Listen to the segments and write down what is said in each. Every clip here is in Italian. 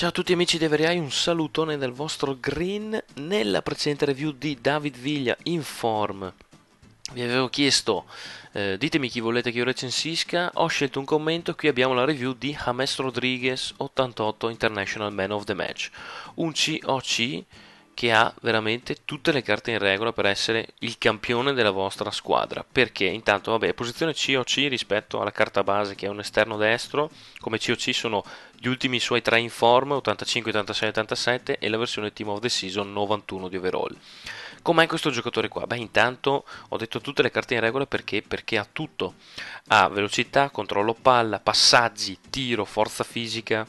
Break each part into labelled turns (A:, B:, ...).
A: Ciao a tutti amici di Everiai, un salutone dal vostro Green. Nella precedente review di David Viglia in form vi avevo chiesto eh, ditemi chi volete che io recensisca, ho scelto un commento, qui abbiamo la review di James Rodriguez 88 International Man of the Match, un COC che ha veramente tutte le carte in regola per essere il campione della vostra squadra. Perché intanto, vabbè, posizione COC rispetto alla carta base che è un esterno destro, come COC sono gli ultimi suoi tre in form, 85, 86, 87 e la versione Team of the Season 91 di overall. Com'è questo giocatore qua? Beh, intanto ho detto tutte le carte in regola perché, perché ha tutto. Ha velocità, controllo palla, passaggi, tiro, forza fisica,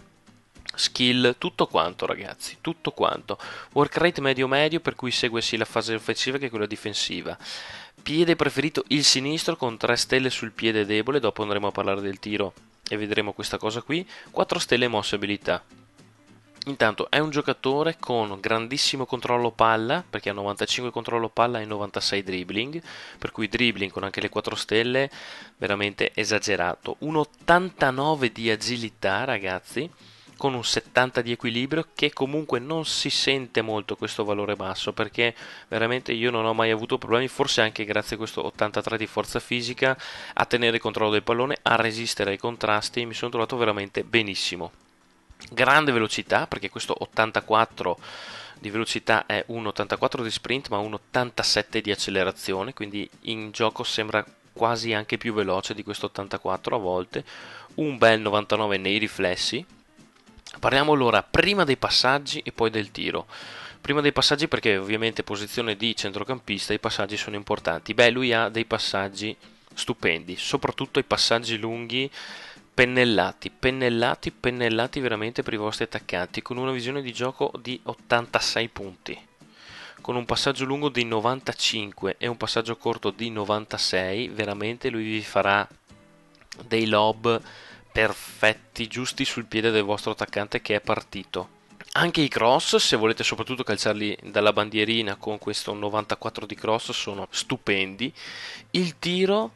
A: skill, tutto quanto ragazzi, tutto quanto. Work rate medio medio per cui segue sia la fase offensiva che quella difensiva. Piede preferito il sinistro con 3 stelle sul piede debole, dopo andremo a parlare del tiro e vedremo questa cosa qui. 4 stelle mossa abilità. Intanto è un giocatore con grandissimo controllo palla, perché ha 95 controllo palla e 96 dribbling, per cui dribbling con anche le 4 stelle veramente esagerato. Un 89 di agilità, ragazzi con un 70 di equilibrio che comunque non si sente molto questo valore basso perché veramente io non ho mai avuto problemi, forse anche grazie a questo 83 di forza fisica, a tenere il controllo del pallone, a resistere ai contrasti, mi sono trovato veramente benissimo. Grande velocità perché questo 84 di velocità è un 84 di sprint ma un 87 di accelerazione, quindi in gioco sembra quasi anche più veloce di questo 84 a volte, un bel 99 nei riflessi, Parliamo allora prima dei passaggi e poi del tiro. Prima dei passaggi perché ovviamente posizione di centrocampista i passaggi sono importanti. Beh, lui ha dei passaggi stupendi, soprattutto i passaggi lunghi pennellati, pennellati, pennellati veramente per i vostri attaccanti con una visione di gioco di 86 punti con un passaggio lungo di 95 e un passaggio corto di 96, veramente lui vi farà dei lob perfetti, giusti sul piede del vostro attaccante che è partito. Anche i cross, se volete soprattutto calciarli dalla bandierina con questo 94 di cross, sono stupendi. Il tiro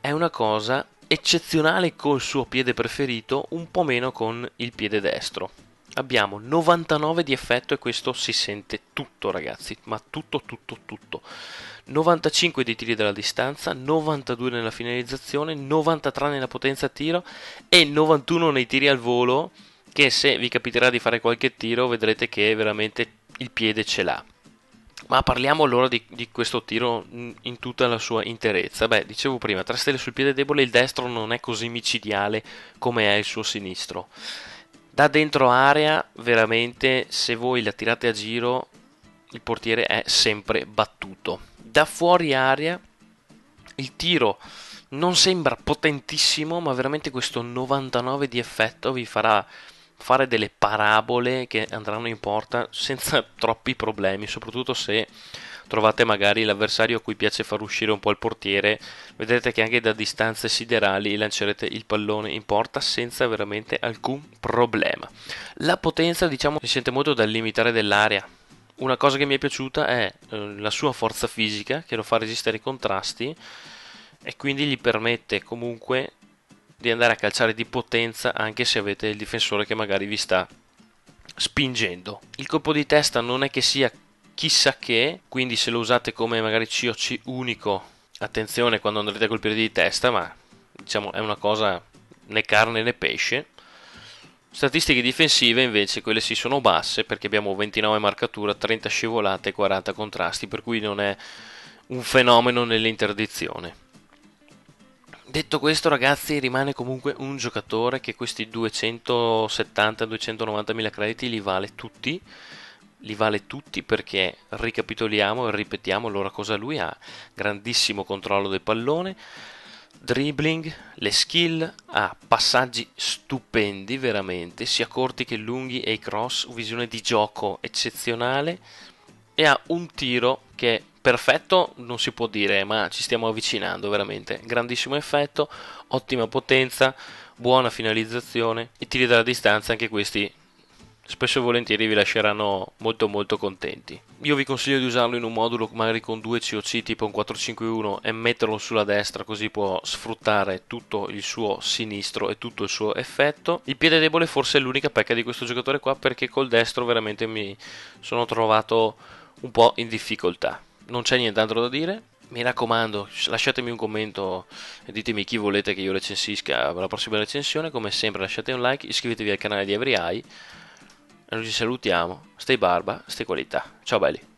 A: è una cosa eccezionale col suo piede preferito, un po' meno con il piede destro abbiamo 99 di effetto e questo si sente tutto ragazzi, ma tutto tutto tutto. 95 di tiri dalla distanza, 92 nella finalizzazione, 93 nella potenza tiro e 91 nei tiri al volo che se vi capiterà di fare qualche tiro vedrete che veramente il piede ce l'ha. Ma parliamo allora di, di, questo tiro in tutta la sua interezza. Beh, dicevo prima, 3 stelle sul piede debole, il destro non è così micidiale come è il suo sinistro. Da dentro area, veramente, se voi la tirate a giro, il portiere è sempre battuto. Da fuori area, il tiro non sembra potentissimo, ma veramente questo 99 di effetto vi farà fare delle parabole che andranno in porta senza troppi problemi, soprattutto se trovate magari l'avversario a cui piace far uscire un po' il portiere, vedrete che anche da distanze siderali lancerete il pallone in porta senza veramente alcun problema. La potenza diciamo si sente molto dal limitare dell'area, una cosa che mi è piaciuta è eh, la sua forza fisica che lo fa resistere ai contrasti e quindi gli permette comunque di andare a calciare di potenza anche se avete il difensore che magari vi sta spingendo. Il colpo di testa non è che sia chissà che, quindi se lo usate come magari COC unico, attenzione quando andrete a colpire di testa, ma diciamo è una cosa né carne né pesce. Statistiche difensive invece quelle sì sono basse perché abbiamo 29 marcatura, 30 scivolate e 40 contrasti, per cui non è un fenomeno nell'interdizione. Detto questo, ragazzi, rimane comunque un giocatore che questi 270-290 mila crediti li vale tutti li vale tutti perché ricapitoliamo e ripetiamo allora cosa lui ha. Grandissimo controllo del pallone, dribbling, le skill, ha passaggi stupendi veramente, sia corti che lunghi e i cross, visione di gioco eccezionale e ha un tiro che è perfetto non si può dire, ma ci stiamo avvicinando veramente. Grandissimo effetto, ottima potenza, buona finalizzazione e tiri dalla distanza anche questi spesso e volentieri vi lasceranno molto molto contenti. Io vi consiglio di usarlo in un modulo magari con due COC tipo un 451 e metterlo sulla destra così può sfruttare tutto il suo sinistro e tutto il suo effetto. Il piede debole forse è l'unica pecca di questo giocatore qua perché col destro veramente mi sono trovato un po' in difficoltà. Non c'è nient'altro da dire, mi raccomando, lasciatemi un commento e ditemi chi volete che io recensisca la prossima recensione. Come sempre, lasciate un like, iscrivetevi al canale di EveryEye noi ci salutiamo. Stai barba, stai qualità. Ciao belli.